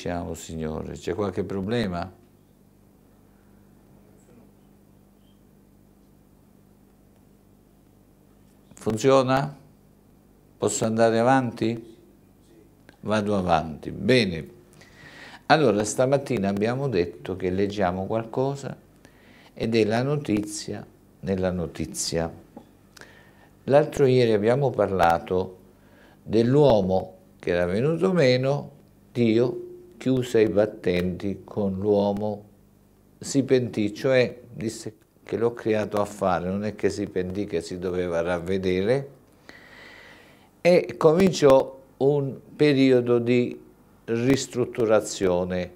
diciamo, Signore, c'è qualche problema? Funziona? Posso andare avanti? Vado avanti. Bene. Allora, stamattina abbiamo detto che leggiamo qualcosa ed è la notizia nella notizia. L'altro ieri abbiamo parlato dell'uomo che era venuto meno, Dio chiuse i battenti con l'uomo, si pentì, cioè disse che l'ho creato a fare, non è che si pentì che si doveva ravvedere, e cominciò un periodo di ristrutturazione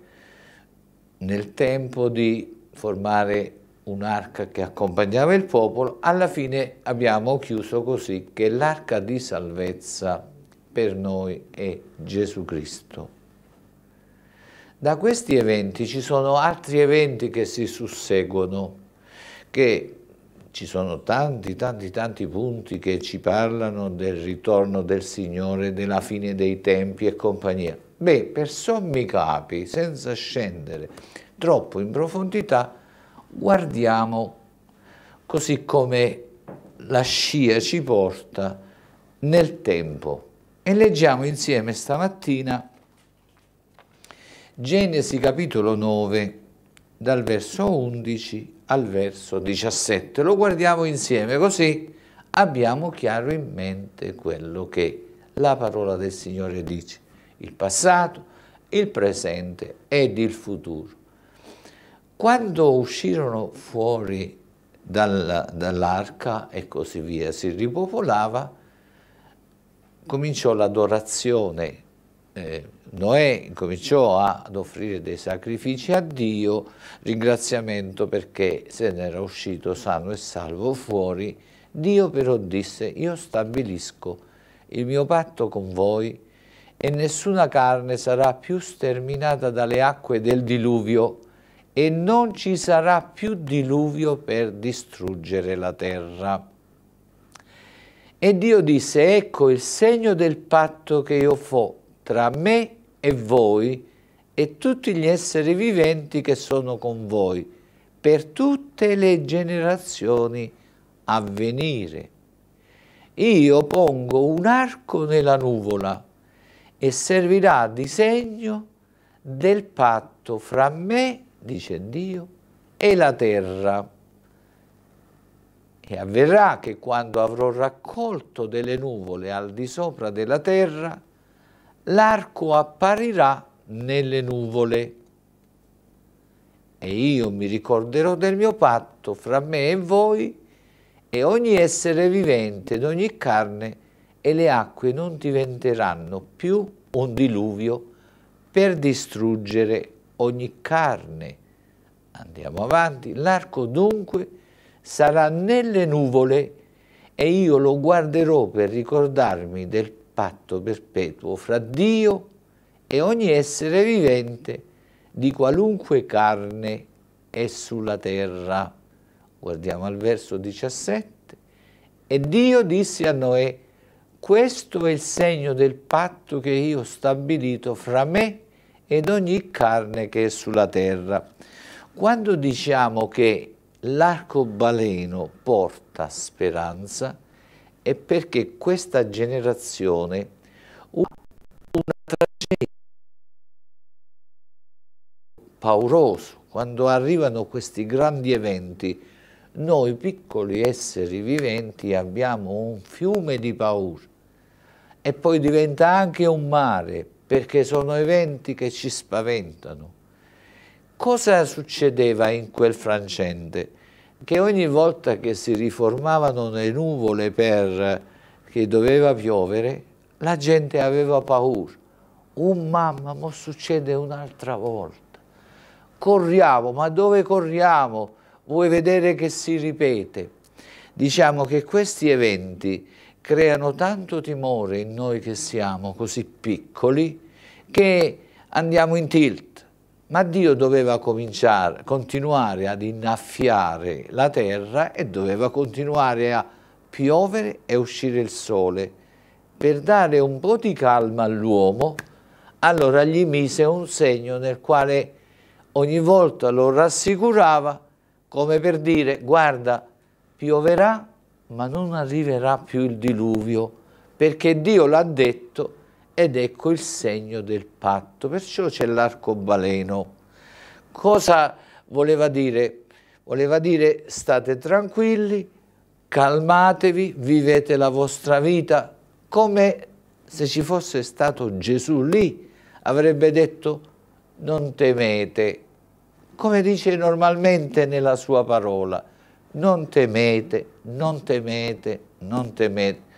nel tempo di formare un'arca che accompagnava il popolo, alla fine abbiamo chiuso così che l'arca di salvezza per noi è Gesù Cristo. Da questi eventi ci sono altri eventi che si susseguono, che ci sono tanti, tanti, tanti punti che ci parlano del ritorno del Signore, della fine dei tempi e compagnia. Beh, per sommi capi, senza scendere troppo in profondità, guardiamo così come la scia ci porta nel tempo. E leggiamo insieme stamattina Genesi capitolo 9, dal verso 11 al verso 17. Lo guardiamo insieme così abbiamo chiaro in mente quello che la parola del Signore dice, il passato, il presente ed il futuro. Quando uscirono fuori dall'arca e così via, si ripopolava, cominciò l'adorazione eh, Noè cominciò ad offrire dei sacrifici a Dio, ringraziamento perché se ne era uscito sano e salvo fuori, Dio però disse, io stabilisco il mio patto con voi e nessuna carne sarà più sterminata dalle acque del diluvio e non ci sarà più diluvio per distruggere la terra. E Dio disse, ecco il segno del patto che io fo tra me e voi e tutti gli esseri viventi che sono con voi per tutte le generazioni a venire. Io pongo un arco nella nuvola e servirà di segno del patto fra me, dice Dio, e la terra. E avverrà che quando avrò raccolto delle nuvole al di sopra della terra, l'arco apparirà nelle nuvole e io mi ricorderò del mio patto fra me e voi e ogni essere vivente d'ogni carne e le acque non diventeranno più un diluvio per distruggere ogni carne. Andiamo avanti. L'arco dunque sarà nelle nuvole e io lo guarderò per ricordarmi del patto perpetuo fra Dio e ogni essere vivente di qualunque carne è sulla terra. Guardiamo al verso 17. E Dio disse a Noè, questo è il segno del patto che io ho stabilito fra me ed ogni carne che è sulla terra. Quando diciamo che l'arcobaleno porta speranza, è perché questa generazione una tragedia pauroso quando arrivano questi grandi eventi noi piccoli esseri viventi abbiamo un fiume di paura e poi diventa anche un mare perché sono eventi che ci spaventano cosa succedeva in quel frangente? che ogni volta che si riformavano le nuvole perché doveva piovere, la gente aveva paura. Un oh, mamma, mo succede un'altra volta. Corriamo, ma dove corriamo? Vuoi vedere che si ripete? Diciamo che questi eventi creano tanto timore in noi che siamo così piccoli che andiamo in tilt ma Dio doveva continuare ad innaffiare la terra e doveva continuare a piovere e uscire il sole. Per dare un po' di calma all'uomo, allora gli mise un segno nel quale ogni volta lo rassicurava, come per dire, guarda, pioverà, ma non arriverà più il diluvio, perché Dio l'ha detto ed ecco il segno del patto, perciò c'è l'arcobaleno. Cosa voleva dire? Voleva dire state tranquilli, calmatevi, vivete la vostra vita come se ci fosse stato Gesù lì, avrebbe detto non temete, come dice normalmente nella sua parola, non temete, non temete, non temete.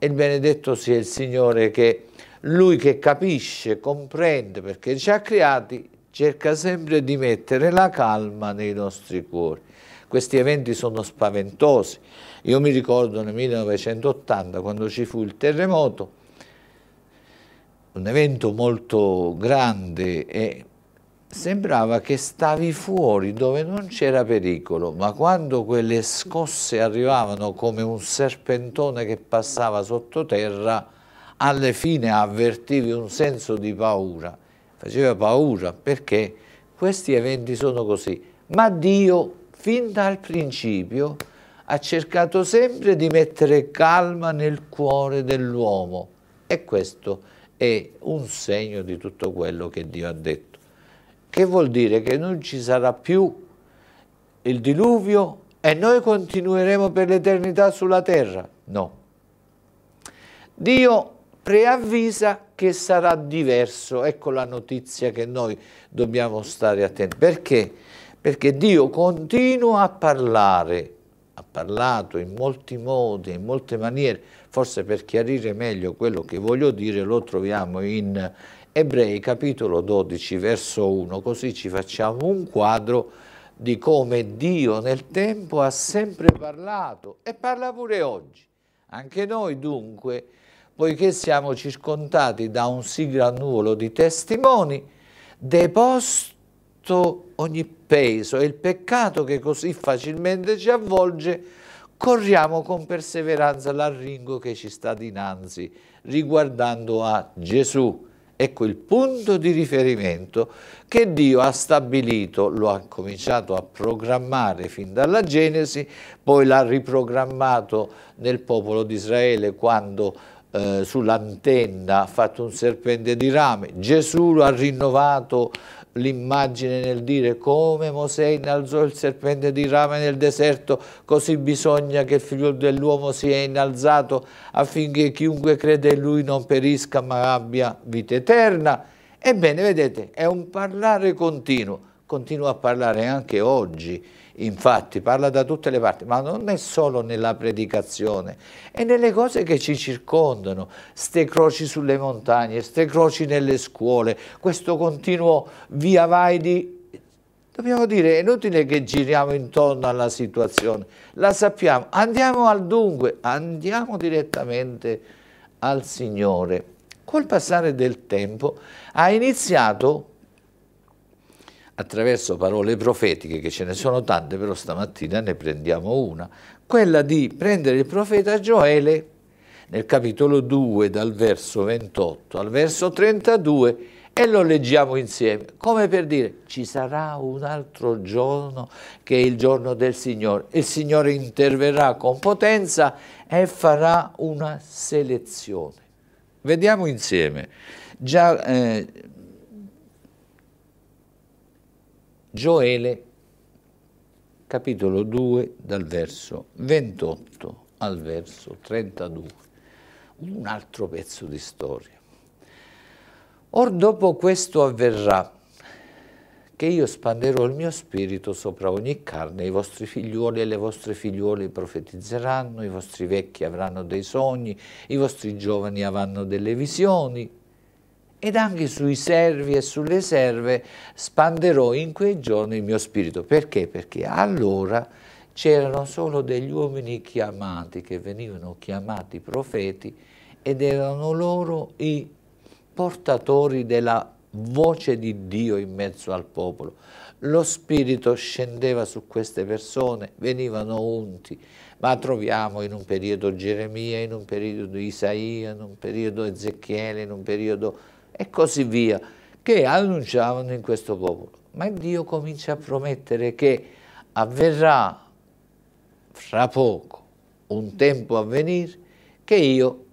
E il benedetto sia il Signore che lui che capisce, comprende perché ci ha creati, cerca sempre di mettere la calma nei nostri cuori. Questi eventi sono spaventosi. Io mi ricordo nel 1980 quando ci fu il terremoto, un evento molto grande e sembrava che stavi fuori dove non c'era pericolo, ma quando quelle scosse arrivavano come un serpentone che passava sottoterra, alla fine avvertivi un senso di paura, faceva paura perché questi eventi sono così, ma Dio fin dal principio ha cercato sempre di mettere calma nel cuore dell'uomo e questo è un segno di tutto quello che Dio ha detto, che vuol dire che non ci sarà più il diluvio e noi continueremo per l'eternità sulla terra, no. Dio preavvisa che sarà diverso. Ecco la notizia che noi dobbiamo stare attenti. Perché? Perché Dio continua a parlare, ha parlato in molti modi, in molte maniere, forse per chiarire meglio quello che voglio dire lo troviamo in Ebrei capitolo 12 verso 1, così ci facciamo un quadro di come Dio nel tempo ha sempre parlato e parla pure oggi. Anche noi dunque poiché siamo circondati da un sì gran nuvolo di testimoni, deposto ogni peso e il peccato che così facilmente ci avvolge, corriamo con perseveranza l'arringo che ci sta dinanzi, riguardando a Gesù. Ecco il punto di riferimento che Dio ha stabilito, lo ha cominciato a programmare fin dalla Genesi, poi l'ha riprogrammato nel popolo di Israele quando eh, sull'antenna, ha fatto un serpente di rame. Gesù ha rinnovato l'immagine nel dire come Mosè innalzò il serpente di rame nel deserto, così bisogna che il figlio dell'uomo sia innalzato affinché chiunque crede in lui non perisca ma abbia vita eterna. Ebbene, vedete, è un parlare continuo, continua a parlare anche oggi infatti parla da tutte le parti, ma non è solo nella predicazione, è nelle cose che ci circondano, ste croci sulle montagne, ste croci nelle scuole, questo continuo via vai di... Dobbiamo dire, è inutile che giriamo intorno alla situazione, la sappiamo, andiamo al dunque, andiamo direttamente al Signore. Col passare del tempo ha iniziato attraverso parole profetiche, che ce ne sono tante, però stamattina ne prendiamo una, quella di prendere il profeta Gioele nel capitolo 2 dal verso 28 al verso 32 e lo leggiamo insieme, come per dire ci sarà un altro giorno che è il giorno del Signore, il Signore interverrà con potenza e farà una selezione. Vediamo insieme, già eh, Gioele capitolo 2 dal verso 28 al verso 32, un altro pezzo di storia. Or dopo questo avverrà che io spanderò il mio spirito sopra ogni carne, i vostri figliuoli e le vostre figliuole profetizzeranno, i vostri vecchi avranno dei sogni, i vostri giovani avranno delle visioni, ed anche sui servi e sulle serve spanderò in quei giorni il mio spirito. Perché? Perché allora c'erano solo degli uomini chiamati, che venivano chiamati profeti, ed erano loro i portatori della voce di Dio in mezzo al popolo. Lo Spirito scendeva su queste persone, venivano unti, ma troviamo in un periodo Geremia, in un periodo Isaia, in un periodo Ezechiele, in un periodo e così via, che annunciavano in questo popolo. Ma Dio comincia a promettere che avverrà fra poco, un tempo a venire, che io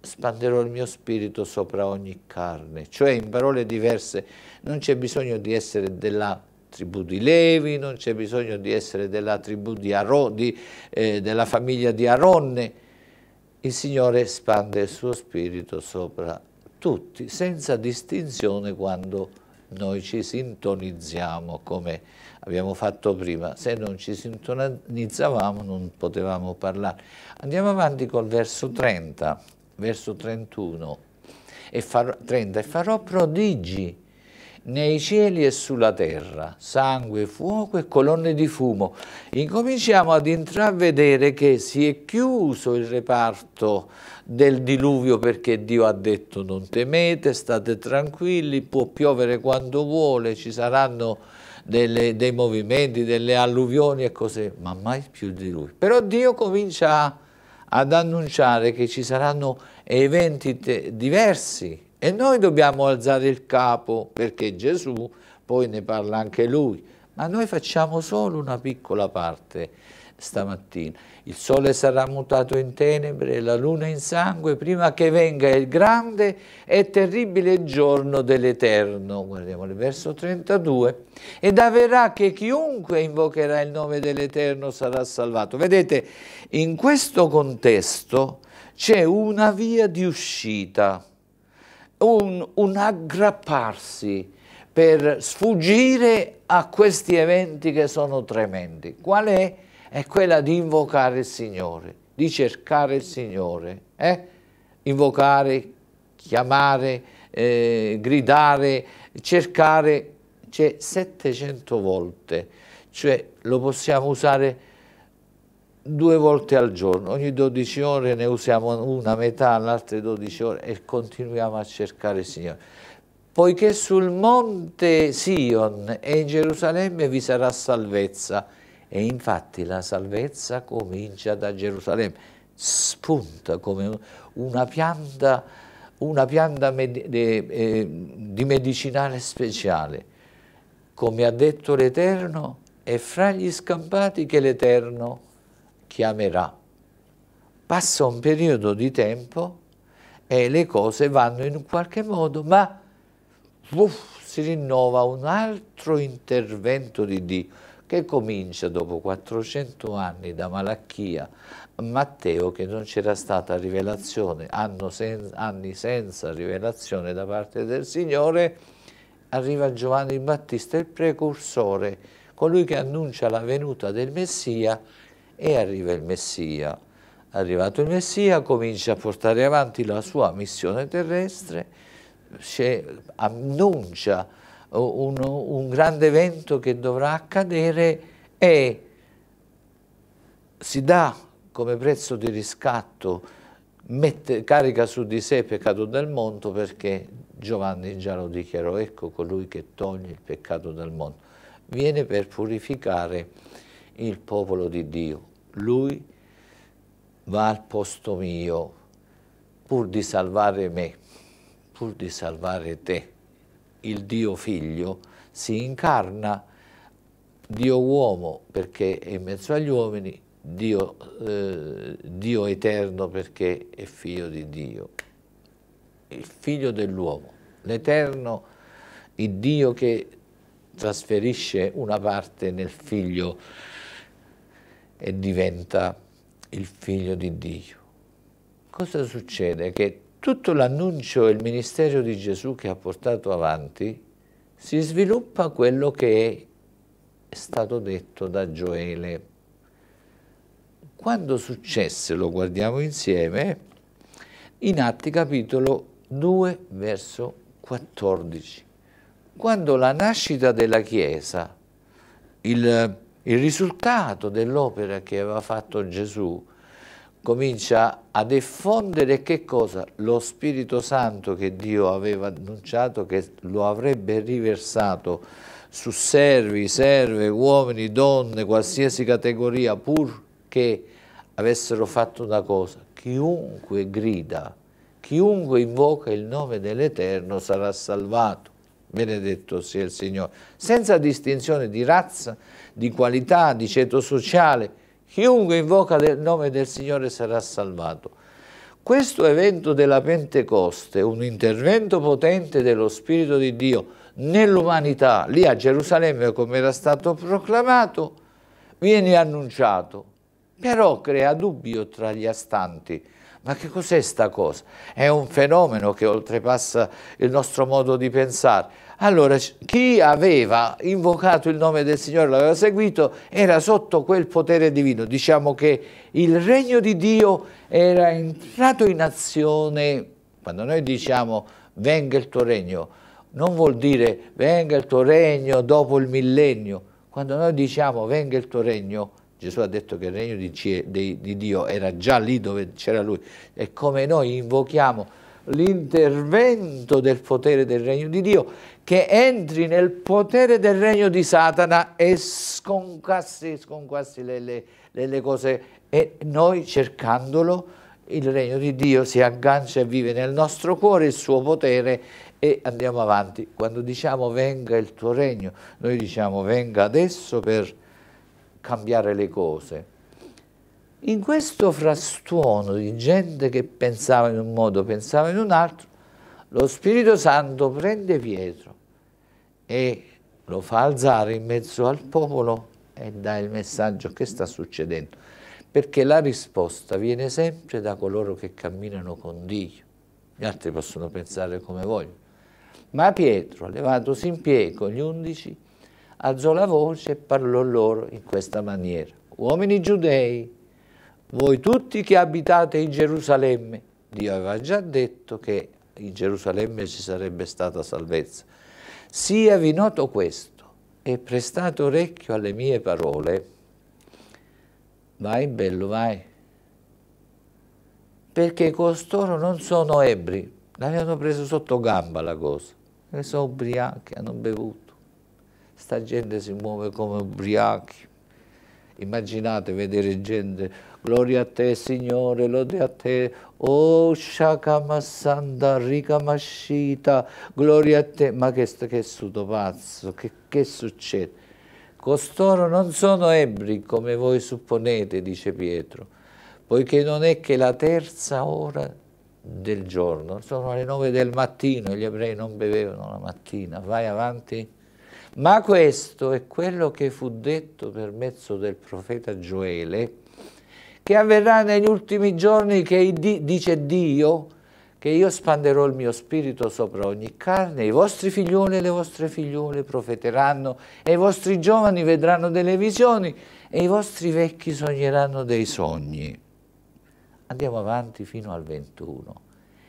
spanderò il mio spirito sopra ogni carne. Cioè, in parole diverse, non c'è bisogno di essere della tribù di Levi, non c'è bisogno di essere della tribù di Aro, di, eh, della famiglia di Aronne. Il Signore spande il suo spirito sopra tutti, senza distinzione quando noi ci sintonizziamo come abbiamo fatto prima, se non ci sintonizzavamo non potevamo parlare. Andiamo avanti col verso 30, verso 31, e farò, 30, e farò prodigi nei cieli e sulla terra, sangue, fuoco e colonne di fumo. Incominciamo ad intravedere che si è chiuso il reparto del diluvio perché Dio ha detto non temete, state tranquilli, può piovere quando vuole, ci saranno delle, dei movimenti, delle alluvioni e cose, ma mai più di lui. Però Dio comincia ad annunciare che ci saranno eventi diversi e noi dobbiamo alzare il capo, perché Gesù poi ne parla anche lui, ma noi facciamo solo una piccola parte stamattina. Il sole sarà mutato in tenebre, la luna in sangue, prima che venga il grande e terribile giorno dell'Eterno. Guardiamo il verso 32. Ed avverrà che chiunque invocherà il nome dell'Eterno sarà salvato. Vedete, in questo contesto c'è una via di uscita un, un aggrapparsi per sfuggire a questi eventi che sono tremendi. Qual è? È quella di invocare il Signore, di cercare il Signore. Eh? Invocare, chiamare, eh, gridare, cercare, c'è cioè 700 volte. Cioè lo possiamo usare due volte al giorno, ogni 12 ore ne usiamo una metà, l'altra 12 ore e continuiamo a cercare il Signore. Poiché sul monte Sion e in Gerusalemme vi sarà salvezza e infatti la salvezza comincia da Gerusalemme, spunta come una pianta, una pianta med de, eh, di medicinale speciale, come ha detto l'Eterno, è fra gli scampati che l'Eterno chiamerà. Passa un periodo di tempo e le cose vanno in un qualche modo, ma uff, si rinnova un altro intervento di Dio che comincia dopo 400 anni da Malachia a Matteo che non c'era stata rivelazione, sen anni senza rivelazione da parte del Signore, arriva Giovanni Battista, il precursore, colui che annuncia la venuta del Messia e arriva il Messia. Arrivato il Messia comincia a portare avanti la sua missione terrestre, annuncia un, un grande evento che dovrà accadere e si dà come prezzo di riscatto, mette, carica su di sé il peccato del mondo perché Giovanni già lo dichiarò, ecco colui che toglie il peccato del mondo, viene per purificare il popolo di Dio. Lui va al posto mio pur di salvare me, pur di salvare te. Il Dio figlio si incarna Dio uomo perché è in mezzo agli uomini, Dio, eh, Dio eterno perché è figlio di Dio, il figlio dell'uomo, l'eterno, il Dio che trasferisce una parte nel figlio e diventa il figlio di Dio. Cosa succede? Che tutto l'annuncio e il ministero di Gesù che ha portato avanti si sviluppa quello che è stato detto da Gioele. Quando successe, lo guardiamo insieme, in Atti capitolo 2 verso 14, quando la nascita della Chiesa, il il risultato dell'opera che aveva fatto Gesù comincia a diffondere che cosa? Lo Spirito Santo che Dio aveva annunciato che lo avrebbe riversato su servi, serve, uomini, donne, qualsiasi categoria, purché avessero fatto una cosa. Chiunque grida, chiunque invoca il nome dell'Eterno sarà salvato. Benedetto sia il Signore. Senza distinzione di razza, di qualità, di ceto sociale. Chiunque invoca il nome del Signore sarà salvato. Questo evento della Pentecoste, un intervento potente dello Spirito di Dio nell'umanità, lì a Gerusalemme come era stato proclamato, viene annunciato, però crea dubbio tra gli astanti. Ma che cos'è sta cosa? È un fenomeno che oltrepassa il nostro modo di pensare allora, chi aveva invocato il nome del Signore, l'aveva seguito, era sotto quel potere divino. Diciamo che il regno di Dio era entrato in azione. Quando noi diciamo venga il tuo regno, non vuol dire venga il tuo regno dopo il millennio. Quando noi diciamo venga il tuo regno, Gesù ha detto che il regno di, di, di Dio era già lì dove c'era lui. È come noi invochiamo l'intervento del potere del regno di Dio, che entri nel potere del regno di Satana e sconcassi, sconcassi le, le, le, cose. E noi cercandolo, il regno di Dio si aggancia e vive nel nostro cuore il suo potere e andiamo avanti. Quando diciamo venga il tuo regno, noi diciamo venga adesso per cambiare le cose in questo frastuono di gente che pensava in un modo, pensava in un altro, lo Spirito Santo prende Pietro e lo fa alzare in mezzo al popolo e dà il messaggio che sta succedendo, perché la risposta viene sempre da coloro che camminano con Dio. Gli altri possono pensare come vogliono. Ma Pietro, levatosi in piedi con gli undici, alzò la voce e parlò loro in questa maniera. Uomini giudei, voi tutti che abitate in Gerusalemme, Dio aveva già detto che in Gerusalemme ci sarebbe stata salvezza, siavi noto questo e prestate orecchio alle mie parole. Vai bello, vai, perché costoro non sono ebri, l'avevano preso sotto gamba la cosa, e sono ubriachi, hanno bevuto. Sta gente si muove come ubriachi. Immaginate vedere gente, gloria a te Signore, lode a te, oh Shakamassanda, Rikamashita, gloria a te. Ma che, che sudo pazzo, che, che succede? Costoro non sono ebri come voi supponete, dice Pietro, poiché non è che la terza ora del giorno, sono le nove del mattino, gli ebrei non bevevano la mattina, vai avanti. Ma questo è quello che fu detto per mezzo del profeta Gioele, che avverrà negli ultimi giorni che dice Dio, che io spanderò il mio spirito sopra ogni carne, i vostri figlioli e le vostre figliole profeteranno, e i vostri giovani vedranno delle visioni, e i vostri vecchi sogneranno dei sogni. Andiamo avanti fino al 21.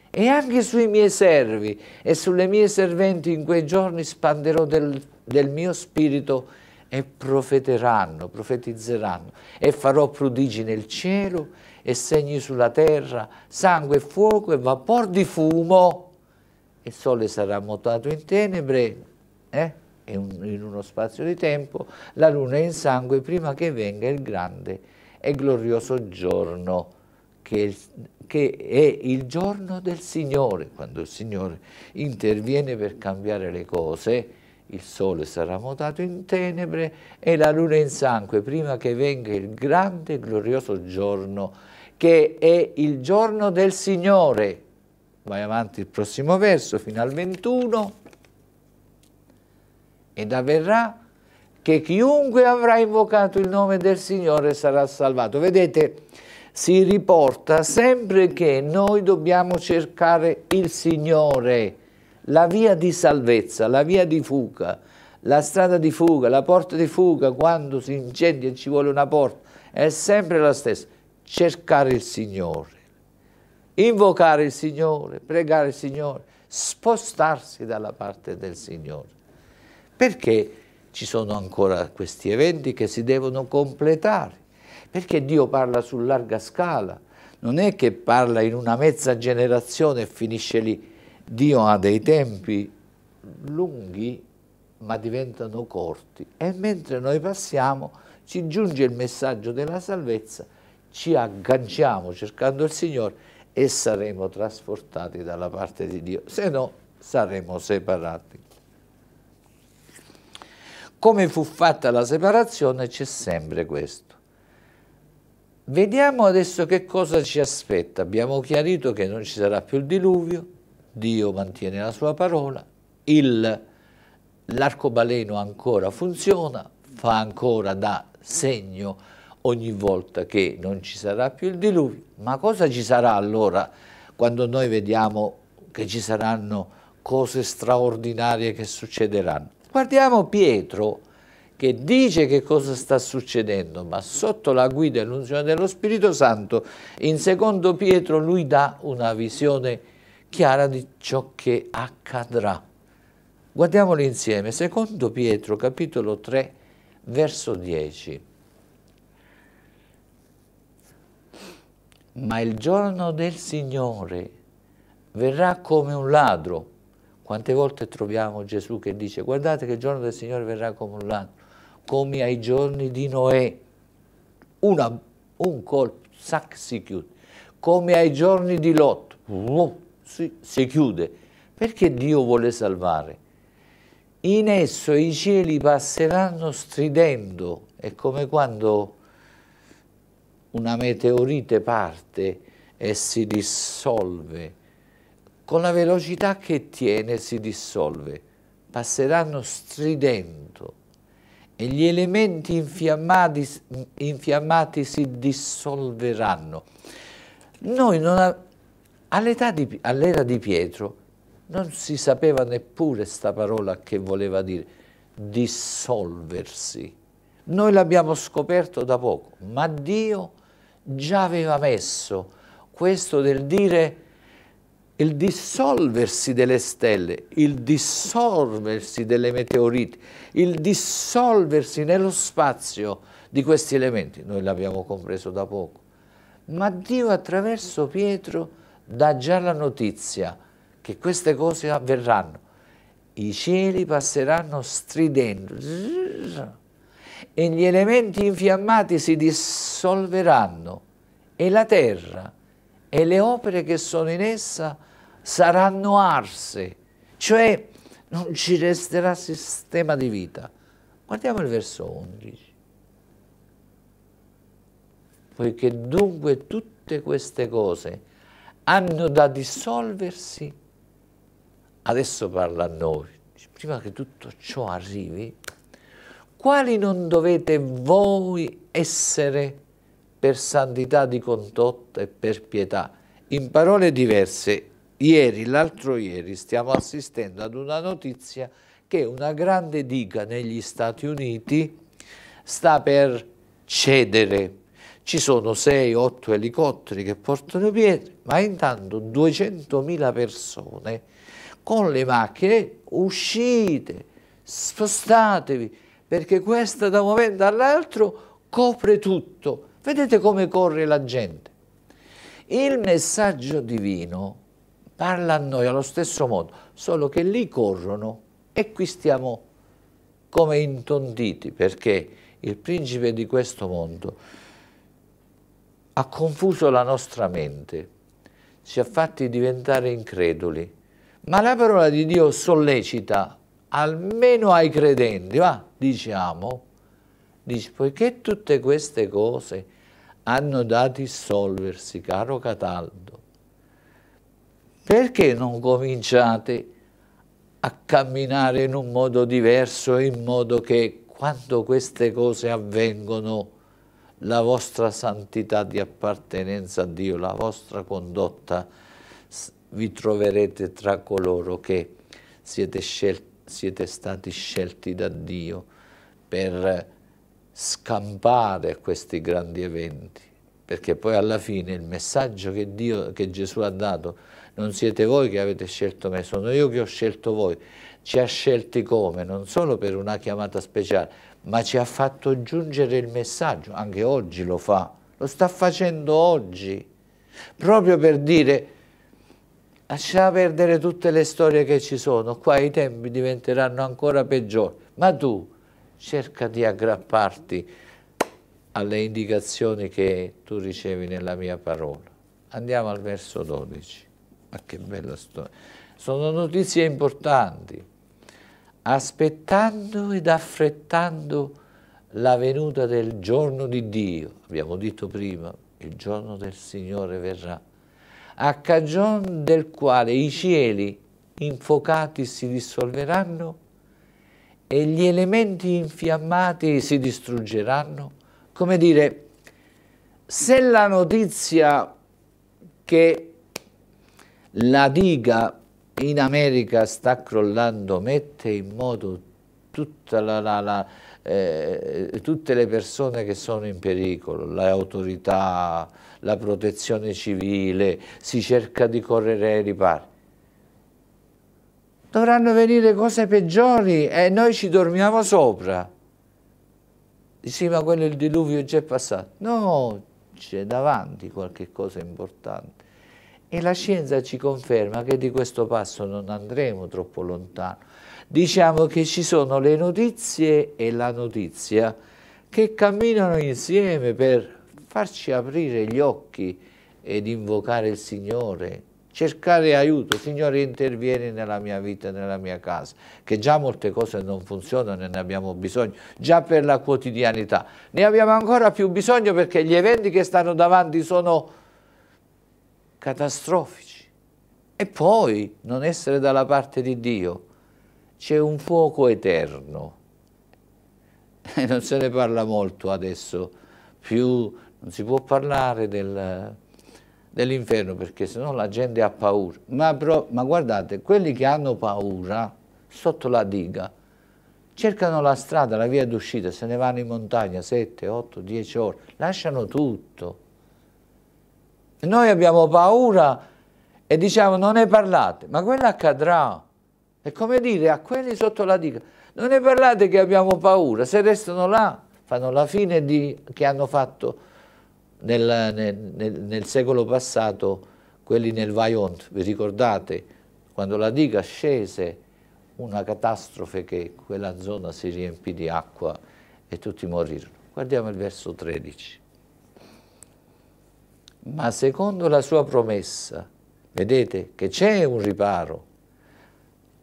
E anche sui miei servi e sulle mie serventi in quei giorni spanderò del del mio spirito e profeteranno, profetizzeranno e farò prodigi nel cielo e segni sulla terra, sangue fuoco e vapor di fumo. Il sole sarà mutato in tenebre, eh? in uno spazio di tempo, la luna in sangue prima che venga il grande e glorioso giorno che, che è il giorno del Signore, quando il Signore interviene per cambiare le cose, il sole sarà mutato in tenebre e la luna in sangue prima che venga il grande e glorioso giorno che è il giorno del Signore. Vai avanti il prossimo verso fino al 21. Ed avverrà che chiunque avrà invocato il nome del Signore sarà salvato. Vedete, si riporta sempre che noi dobbiamo cercare il Signore la via di salvezza, la via di fuga, la strada di fuga, la porta di fuga, quando si incendia e ci vuole una porta, è sempre la stessa, cercare il Signore, invocare il Signore, pregare il Signore, spostarsi dalla parte del Signore. Perché ci sono ancora questi eventi che si devono completare? Perché Dio parla su larga scala, non è che parla in una mezza generazione e finisce lì, Dio ha dei tempi lunghi ma diventano corti e mentre noi passiamo ci giunge il messaggio della salvezza, ci agganciamo cercando il Signore e saremo trasportati dalla parte di Dio, se no saremo separati. Come fu fatta la separazione c'è sempre questo. Vediamo adesso che cosa ci aspetta. Abbiamo chiarito che non ci sarà più il diluvio, Dio mantiene la sua parola, l'arcobaleno ancora funziona, fa ancora da segno ogni volta che non ci sarà più il diluvio. Ma cosa ci sarà allora quando noi vediamo che ci saranno cose straordinarie che succederanno? Guardiamo Pietro che dice che cosa sta succedendo, ma sotto la guida e l'unzione dello Spirito Santo, in secondo Pietro lui dà una visione chiara di ciò che accadrà. Guardiamolo insieme, secondo Pietro capitolo 3 verso 10. Ma il giorno del Signore verrà come un ladro. Quante volte troviamo Gesù che dice guardate che il giorno del Signore verrà come un ladro, come ai giorni di Noè. Una, un colpo, sac si chiude, come ai giorni di Lot si, si chiude, perché Dio vuole salvare. In esso i cieli passeranno stridendo, è come quando una meteorite parte e si dissolve, con la velocità che tiene si dissolve, passeranno stridendo e gli elementi infiammati, infiammati si dissolveranno. Noi non, abbiamo di, all'era di Pietro non si sapeva neppure sta parola che voleva dire dissolversi. Noi l'abbiamo scoperto da poco, ma Dio già aveva messo questo del dire il dissolversi delle stelle, il dissolversi delle meteoriti, il dissolversi nello spazio di questi elementi. Noi l'abbiamo compreso da poco. Ma Dio attraverso Pietro dà già la notizia che queste cose avverranno. I cieli passeranno stridendo e gli elementi infiammati si dissolveranno e la terra e le opere che sono in essa saranno arse, cioè non ci resterà sistema di vita. Guardiamo il verso 11. Poiché dunque tutte queste cose hanno da dissolversi, adesso parla a noi, prima che tutto ciò arrivi, quali non dovete voi essere per santità di condotta e per pietà? In parole diverse, ieri, l'altro ieri, stiamo assistendo ad una notizia che una grande diga negli Stati Uniti sta per cedere ci sono 6-8 elicotteri che portano pietre, ma intanto 200.000 persone con le macchine uscite, spostatevi, perché questa da un momento all'altro copre tutto. Vedete come corre la gente. Il messaggio divino parla a noi allo stesso modo, solo che lì corrono e qui stiamo come intontiti, perché il principe di questo mondo ha confuso la nostra mente, ci ha fatti diventare increduli. Ma la parola di Dio sollecita almeno ai credenti, va, diciamo, dice, poiché tutte queste cose hanno da dissolversi, caro Cataldo, perché non cominciate a camminare in un modo diverso, in modo che quando queste cose avvengono la vostra santità di appartenenza a Dio, la vostra condotta, vi troverete tra coloro che siete, siete stati scelti da Dio per scampare questi grandi eventi, perché poi alla fine il messaggio che, Dio, che Gesù ha dato non siete voi che avete scelto me, sono io che ho scelto voi. Ci ha scelti come? Non solo per una chiamata speciale, ma ci ha fatto giungere il messaggio, anche oggi lo fa, lo sta facendo oggi, proprio per dire lascia perdere tutte le storie che ci sono, qua i tempi diventeranno ancora peggiori, ma tu cerca di aggrapparti alle indicazioni che tu ricevi nella mia parola. Andiamo al verso 12, ma che bella storia. Sono notizie importanti, aspettando ed affrettando la venuta del giorno di Dio, abbiamo detto prima, il giorno del Signore verrà, a cagion del quale i cieli infuocati si dissolveranno e gli elementi infiammati si distruggeranno. Come dire, se la notizia che la diga in America sta crollando, mette in moto la, la, la, eh, tutte le persone che sono in pericolo, le autorità, la protezione civile, si cerca di correre ai ripari. Dovranno venire cose peggiori e noi ci dormiamo sopra. Sì, ma quello il diluvio è già passato. No, c'è davanti qualche cosa importante. E la scienza ci conferma che di questo passo non andremo troppo lontano. Diciamo che ci sono le notizie e la notizia che camminano insieme per farci aprire gli occhi ed invocare il Signore, cercare aiuto. Signore intervieni nella mia vita, nella mia casa, che già molte cose non funzionano e ne abbiamo bisogno, già per la quotidianità. Ne abbiamo ancora più bisogno perché gli eventi che stanno davanti sono catastrofici. E poi non essere dalla parte di Dio. C'è un fuoco eterno. E non se ne parla molto adesso, più non si può parlare del, dell'inferno perché sennò la gente ha paura. Ma, però, ma guardate, quelli che hanno paura sotto la diga cercano la strada, la via d'uscita, se ne vanno in montagna 7, 8, 10 ore, lasciano tutto noi abbiamo paura e diciamo non ne parlate, ma quello accadrà. È come dire a quelli sotto la diga, non ne parlate che abbiamo paura, se restano là fanno la fine di, che hanno fatto nel, nel, nel, nel secolo passato quelli nel Vaiont. vi ricordate? Quando la diga scese una catastrofe che quella zona si riempì di acqua e tutti morirono. Guardiamo il verso 13 ma secondo la sua promessa. Vedete che c'è un riparo.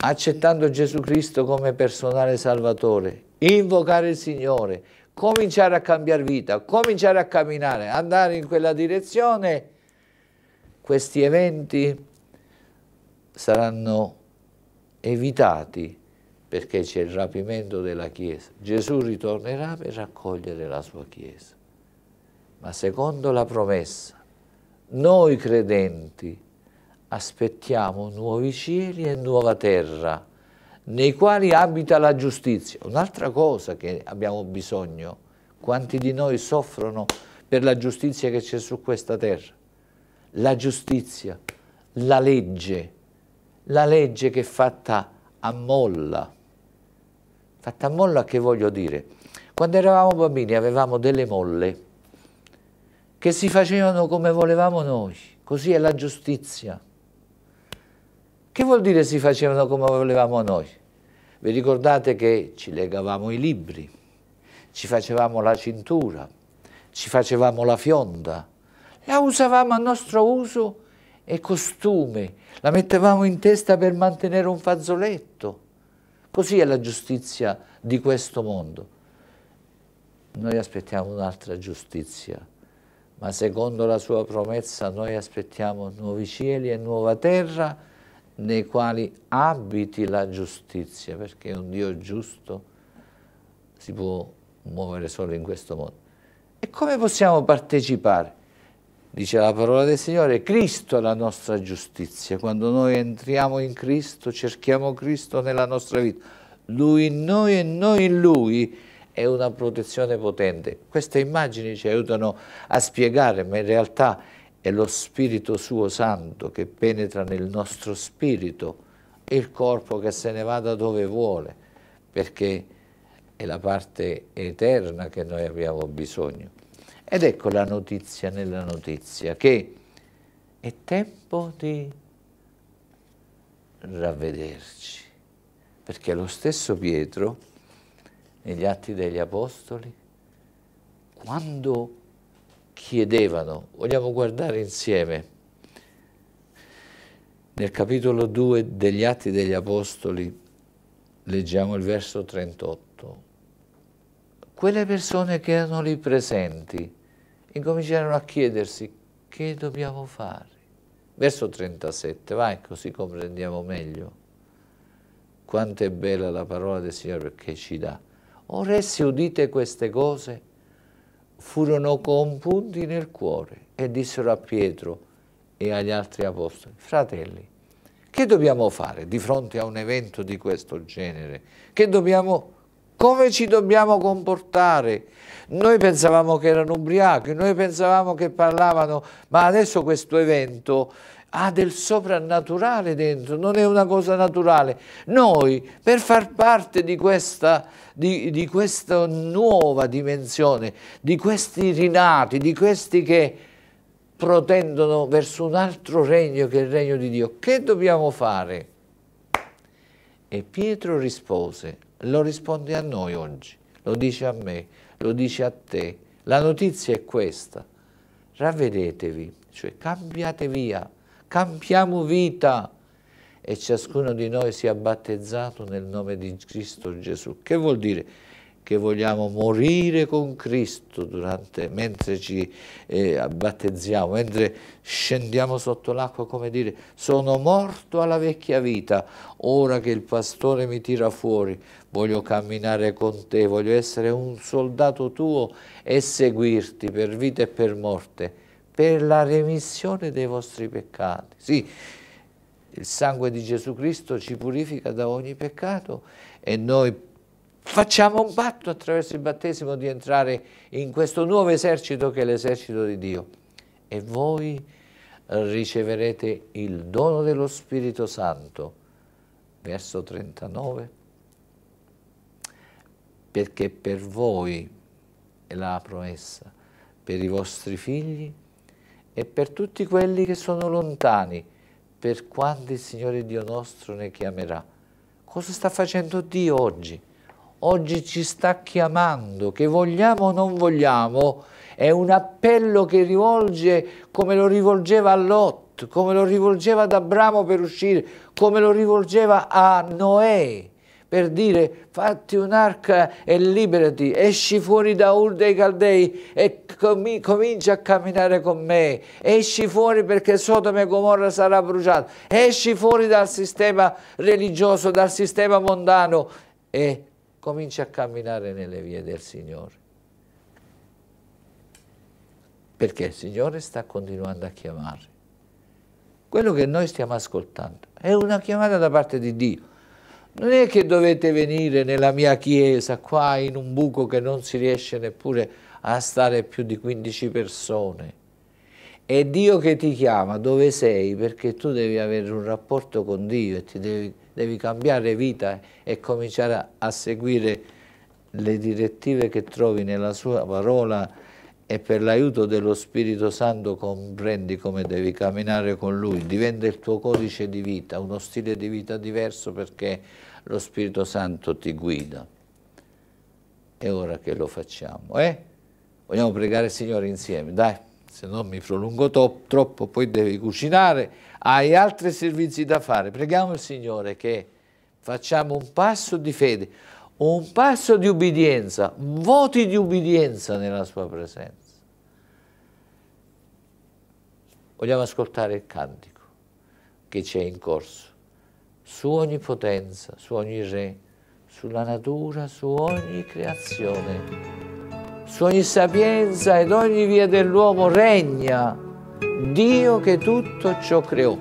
Accettando Gesù Cristo come personale salvatore, invocare il Signore, cominciare a cambiare vita, cominciare a camminare, andare in quella direzione, questi eventi saranno evitati perché c'è il rapimento della Chiesa. Gesù ritornerà per raccogliere la sua Chiesa, ma secondo la promessa noi credenti aspettiamo nuovi cieli e nuova terra nei quali abita la giustizia. Un'altra cosa che abbiamo bisogno, quanti di noi soffrono per la giustizia che c'è su questa terra? La giustizia, la legge, la legge che è fatta a molla. Fatta a molla che voglio dire? Quando eravamo bambini avevamo delle molle, che si facevano come volevamo noi, così è la giustizia. Che vuol dire si facevano come volevamo noi? Vi ricordate che ci legavamo i libri, ci facevamo la cintura, ci facevamo la fionda, la usavamo a nostro uso e costume, la mettevamo in testa per mantenere un fazzoletto. Così è la giustizia di questo mondo. Noi aspettiamo un'altra giustizia ma secondo la sua promessa noi aspettiamo nuovi cieli e nuova terra nei quali abiti la giustizia, perché un Dio giusto si può muovere solo in questo modo. E come possiamo partecipare? Dice la parola del Signore, Cristo è la nostra giustizia. Quando noi entriamo in Cristo, cerchiamo Cristo nella nostra vita. Lui in noi e noi in Lui, è una protezione potente. Queste immagini ci aiutano a spiegare, ma in realtà è lo Spirito suo santo che penetra nel nostro spirito, il corpo che se ne vada dove vuole, perché è la parte eterna che noi abbiamo bisogno. Ed ecco la notizia nella notizia, che è tempo di ravvederci, perché lo stesso Pietro negli Atti degli Apostoli, quando chiedevano, vogliamo guardare insieme, nel capitolo 2 degli Atti degli Apostoli leggiamo il verso 38, quelle persone che erano lì presenti incominciarono a chiedersi che dobbiamo fare. Verso 37, vai così comprendiamo meglio quanto è bella la parola del Signore perché ci dà Oressi udite queste cose, furono compunti nel cuore e dissero a Pietro e agli altri apostoli, fratelli, che dobbiamo fare di fronte a un evento di questo genere? Dobbiamo, come ci dobbiamo comportare? Noi pensavamo che erano ubriachi, noi pensavamo che parlavano, ma adesso questo evento ha del soprannaturale dentro, non è una cosa naturale. Noi, per far parte di questa, di, di questa nuova dimensione, di questi rinati, di questi che protendono verso un altro regno che è il regno di Dio, che dobbiamo fare? E Pietro rispose, lo risponde a noi oggi, lo dice a me, lo dice a te. La notizia è questa, ravvedetevi, cioè cambiate via cambiamo vita e ciascuno di noi sia battezzato nel nome di Cristo Gesù. Che vuol dire? Che vogliamo morire con Cristo durante, mentre ci eh, battezziamo, mentre scendiamo sotto l'acqua, come dire, sono morto alla vecchia vita, ora che il pastore mi tira fuori, voglio camminare con te, voglio essere un soldato tuo e seguirti per vita e per morte per la remissione dei vostri peccati. Sì, il sangue di Gesù Cristo ci purifica da ogni peccato e noi facciamo un patto attraverso il battesimo di entrare in questo nuovo esercito che è l'esercito di Dio. E voi riceverete il dono dello Spirito Santo. Verso 39. Perché per voi è la promessa, per i vostri figli e per tutti quelli che sono lontani, per quanti il Signore Dio nostro ne chiamerà. Cosa sta facendo Dio oggi? Oggi ci sta chiamando, che vogliamo o non vogliamo, è un appello che rivolge come lo rivolgeva a Lot, come lo rivolgeva ad Abramo per uscire, come lo rivolgeva a Noè per dire fatti un'arca e liberati, esci fuori da Ur dei Caldei e com comincia a camminare con me, esci fuori perché Sodoma e Gomorra sarà bruciata, esci fuori dal sistema religioso, dal sistema mondano e comincia a camminare nelle vie del Signore. Perché il Signore sta continuando a chiamare. Quello che noi stiamo ascoltando è una chiamata da parte di Dio non è che dovete venire nella mia chiesa, qua in un buco che non si riesce neppure a stare più di 15 persone. È Dio che ti chiama dove sei perché tu devi avere un rapporto con Dio e ti devi, devi cambiare vita e cominciare a, a seguire le direttive che trovi nella sua parola e per l'aiuto dello Spirito Santo comprendi come devi camminare con Lui, diventa il tuo codice di vita, uno stile di vita diverso perché lo Spirito Santo ti guida. È ora che lo facciamo. Eh? Vogliamo pregare il Signore insieme, dai, se no mi prolungo troppo, poi devi cucinare, hai altri servizi da fare. Preghiamo il Signore che facciamo un passo di fede, un passo di ubbidienza, voti di ubbidienza nella sua presenza. Vogliamo ascoltare il cantico che c'è in corso, su ogni potenza, su ogni re, sulla natura, su ogni creazione, su ogni sapienza ed ogni via dell'uomo regna Dio che tutto ciò creò.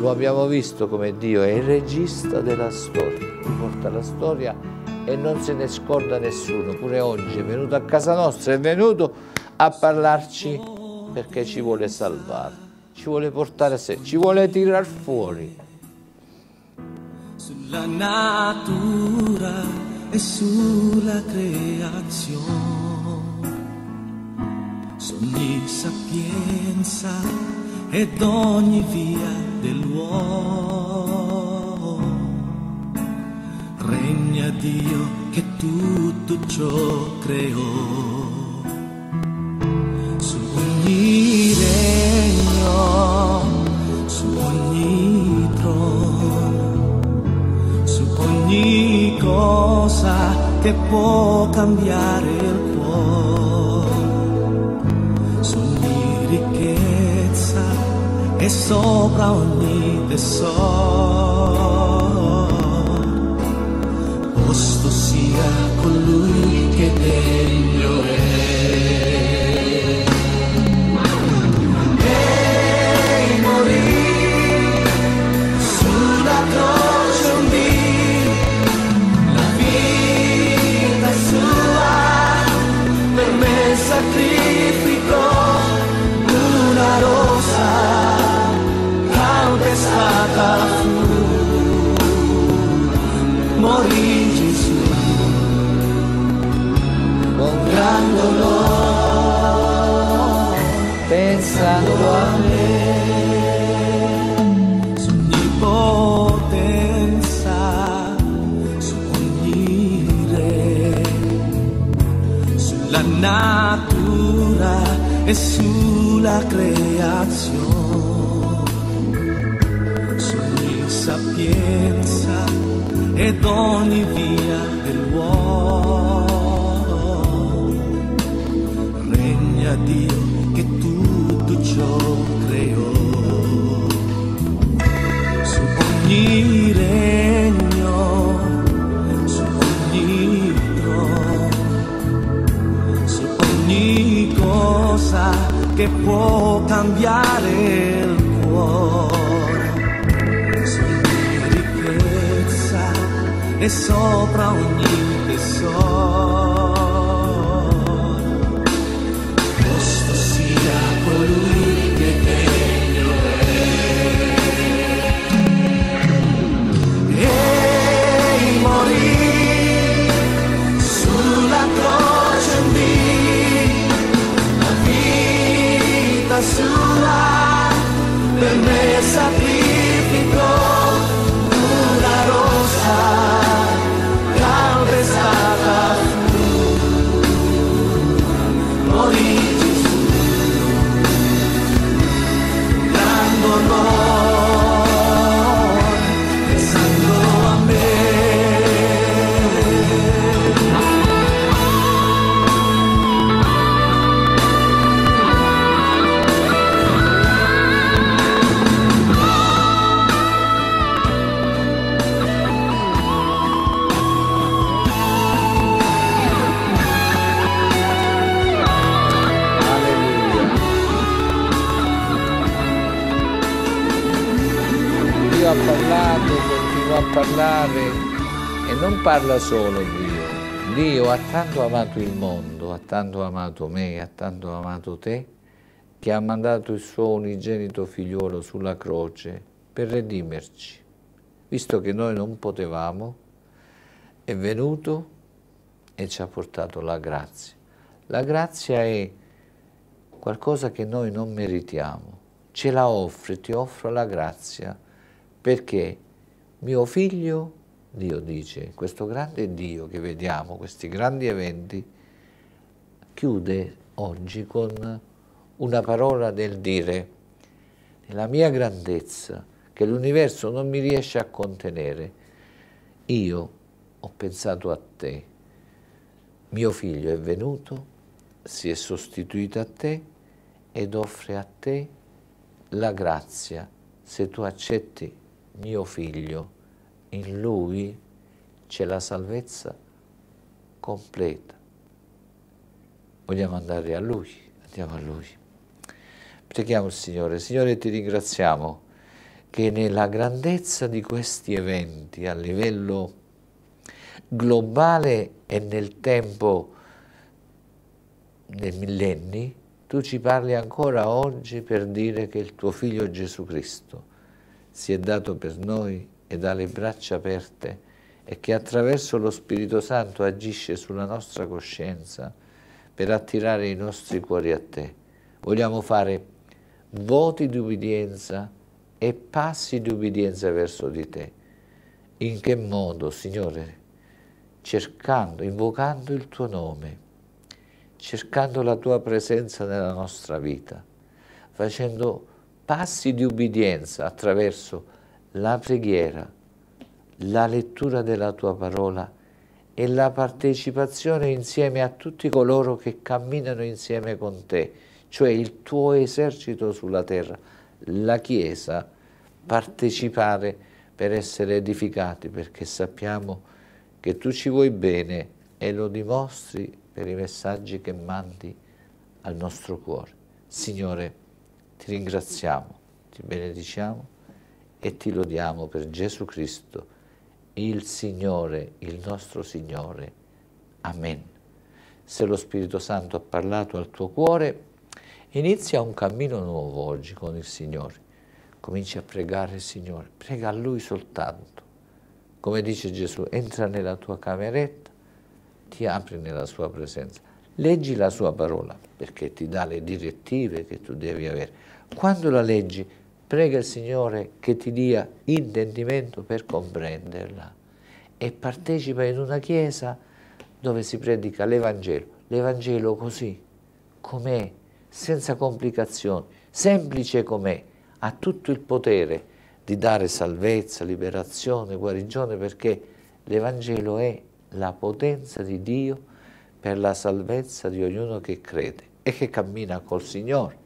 Lo abbiamo visto come Dio è il regista della storia, porta la storia e non se ne scorda nessuno, pure oggi è venuto a casa nostra, è venuto a parlarci perché ci vuole salvare ci vuole portare a sé, ci vuole tirar fuori. Sulla natura e sulla creazione, sogni sapienza ed ogni via dell'uomo. Regna Dio che tutto ciò creò. Su ogni io su ogni trono, su ogni cosa che può cambiare il cuore, su ogni ricchezza e sopra ogni tesoro. parla solo Dio. Dio ha tanto amato il mondo, ha tanto amato me, ha tanto amato te, che ha mandato il suo unigenito figliuolo sulla croce per redimerci. Visto che noi non potevamo, è venuto e ci ha portato la grazia. La grazia è qualcosa che noi non meritiamo. Ce la offre, ti offro la grazia, perché mio figlio Dio dice, questo grande Dio che vediamo, questi grandi eventi, chiude oggi con una parola del dire, la mia grandezza che l'universo non mi riesce a contenere, io ho pensato a te, mio figlio è venuto, si è sostituito a te ed offre a te la grazia se tu accetti mio figlio in lui c'è la salvezza completa. Vogliamo andare a lui, andiamo a lui. Preghiamo il Signore. Signore, ti ringraziamo che nella grandezza di questi eventi a livello globale e nel tempo, dei millenni, tu ci parli ancora oggi per dire che il tuo figlio Gesù Cristo si è dato per noi e dalle braccia aperte e che attraverso lo Spirito Santo agisce sulla nostra coscienza per attirare i nostri cuori a te. Vogliamo fare voti di ubbidienza e passi di ubbidienza verso di te. In che modo, Signore? Cercando, invocando il tuo nome, cercando la tua presenza nella nostra vita, facendo passi di ubbidienza attraverso la preghiera, la lettura della tua parola e la partecipazione insieme a tutti coloro che camminano insieme con te, cioè il tuo esercito sulla terra, la Chiesa, partecipare per essere edificati, perché sappiamo che tu ci vuoi bene e lo dimostri per i messaggi che mandi al nostro cuore. Signore, ti ringraziamo, ti benediciamo e ti lodiamo per Gesù Cristo, il Signore, il nostro Signore. Amen. Se lo Spirito Santo ha parlato al tuo cuore, inizia un cammino nuovo oggi con il Signore. Cominci a pregare il Signore, prega a Lui soltanto. Come dice Gesù, entra nella tua cameretta, ti apri nella sua presenza. Leggi la sua parola perché ti dà le direttive che tu devi avere. Quando la leggi, Prega il Signore che ti dia intendimento per comprenderla e partecipa in una chiesa dove si predica l'Evangelo. L'Evangelo così, com'è, senza complicazioni, semplice com'è, ha tutto il potere di dare salvezza, liberazione, guarigione, perché l'Evangelo è la potenza di Dio per la salvezza di ognuno che crede e che cammina col Signore.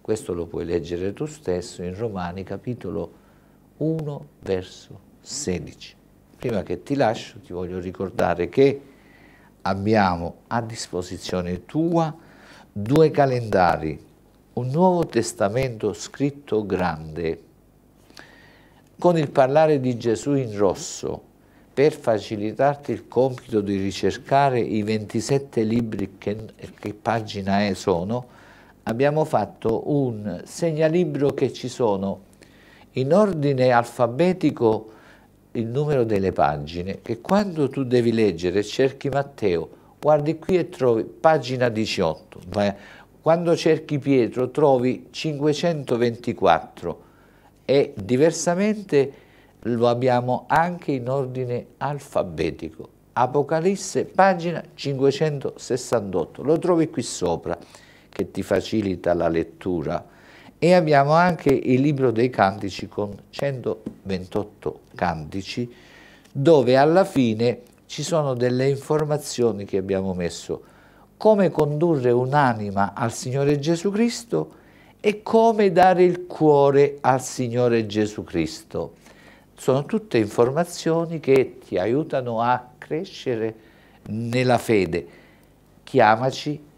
Questo lo puoi leggere tu stesso in Romani capitolo 1 verso 16. Prima che ti lascio ti voglio ricordare che abbiamo a disposizione tua due calendari, un Nuovo Testamento scritto grande con il parlare di Gesù in rosso per facilitarti il compito di ricercare i 27 libri che, che pagina è sono abbiamo fatto un segnalibro che ci sono in ordine alfabetico il numero delle pagine, che quando tu devi leggere cerchi Matteo, guardi qui e trovi pagina 18, quando cerchi Pietro trovi 524 e diversamente lo abbiamo anche in ordine alfabetico. Apocalisse, pagina 568, lo trovi qui sopra che ti facilita la lettura e abbiamo anche il libro dei cantici con 128 cantici dove alla fine ci sono delle informazioni che abbiamo messo come condurre un'anima al Signore Gesù Cristo e come dare il cuore al Signore Gesù Cristo. Sono tutte informazioni che ti aiutano a crescere nella fede. Chiamaci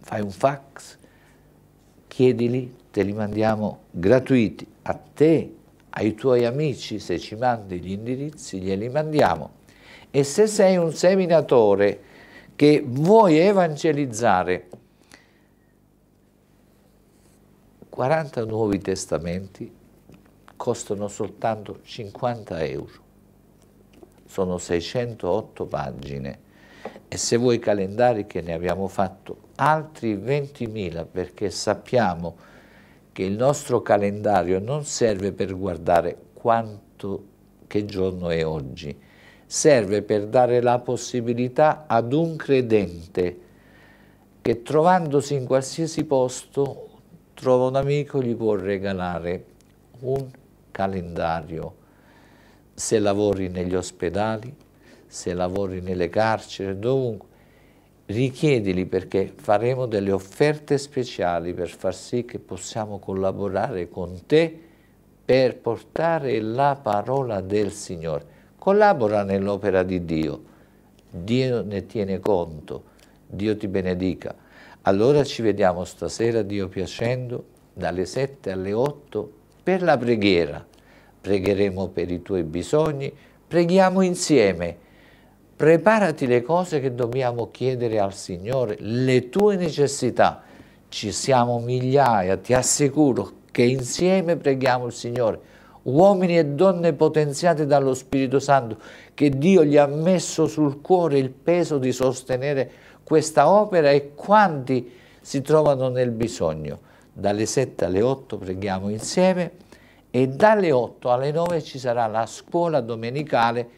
fai un fax, chiedili, te li mandiamo gratuiti a te, ai tuoi amici, se ci mandi gli indirizzi glieli mandiamo. E se sei un seminatore che vuoi evangelizzare 40 nuovi testamenti costano soltanto 50 euro. Sono 608 pagine e se vuoi calendari che ne abbiamo fatto altri 20.000 perché sappiamo che il nostro calendario non serve per guardare quanto, che giorno è oggi, serve per dare la possibilità ad un credente che trovandosi in qualsiasi posto trova un amico gli può regalare un calendario. Se lavori negli ospedali, se lavori nelle carceri, dovunque, richiedili perché faremo delle offerte speciali per far sì che possiamo collaborare con te per portare la parola del Signore. Collabora nell'opera di Dio, Dio ne tiene conto, Dio ti benedica. Allora ci vediamo stasera, Dio piacendo, dalle 7 alle 8 per la preghiera. Pregheremo per i tuoi bisogni, preghiamo insieme preparati le cose che dobbiamo chiedere al Signore, le tue necessità. Ci siamo migliaia, ti assicuro, che insieme preghiamo il Signore. Uomini e donne potenziati dallo Spirito Santo, che Dio gli ha messo sul cuore il peso di sostenere questa opera e quanti si trovano nel bisogno. Dalle 7 alle 8 preghiamo insieme e dalle 8 alle 9 ci sarà la scuola domenicale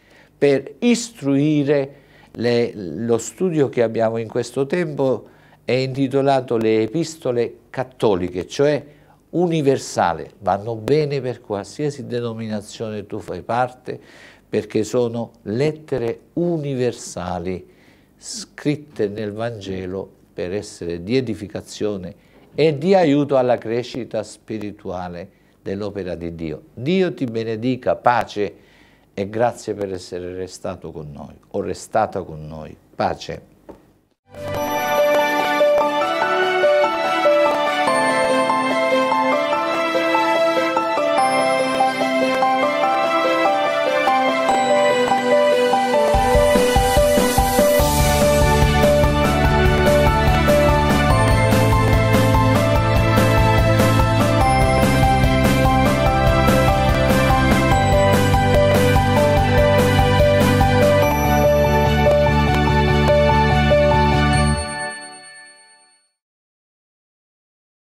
per istruire le, lo studio che abbiamo in questo tempo è intitolato le epistole cattoliche, cioè universale, vanno bene per qualsiasi denominazione tu fai parte perché sono lettere universali scritte nel Vangelo per essere di edificazione e di aiuto alla crescita spirituale dell'opera di Dio. Dio ti benedica, pace e grazie per essere restato con noi o restata con noi. Pace.